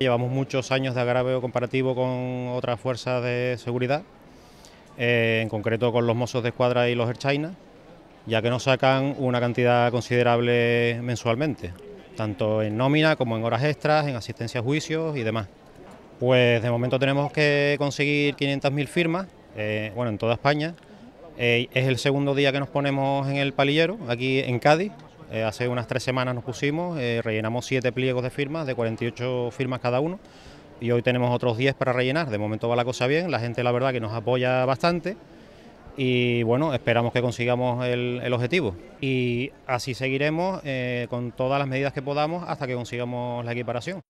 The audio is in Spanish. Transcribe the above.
Llevamos muchos años de agravio comparativo con otras fuerzas de seguridad, eh, en concreto con los mozos de escuadra y los Erchaina, ya que nos sacan una cantidad considerable mensualmente, tanto en nómina como en horas extras, en asistencia a juicios y demás. Pues de momento tenemos que conseguir 500.000 firmas, eh, bueno, en toda España. Eh, es el segundo día que nos ponemos en el palillero, aquí en Cádiz, eh, hace unas tres semanas nos pusimos, eh, rellenamos siete pliegos de firmas, de 48 firmas cada uno, y hoy tenemos otros 10 para rellenar. De momento va la cosa bien, la gente la verdad que nos apoya bastante y bueno, esperamos que consigamos el, objetivo. Y así seguiremos eh, con todas las medidas que podamos hasta que consigamos la equiparación.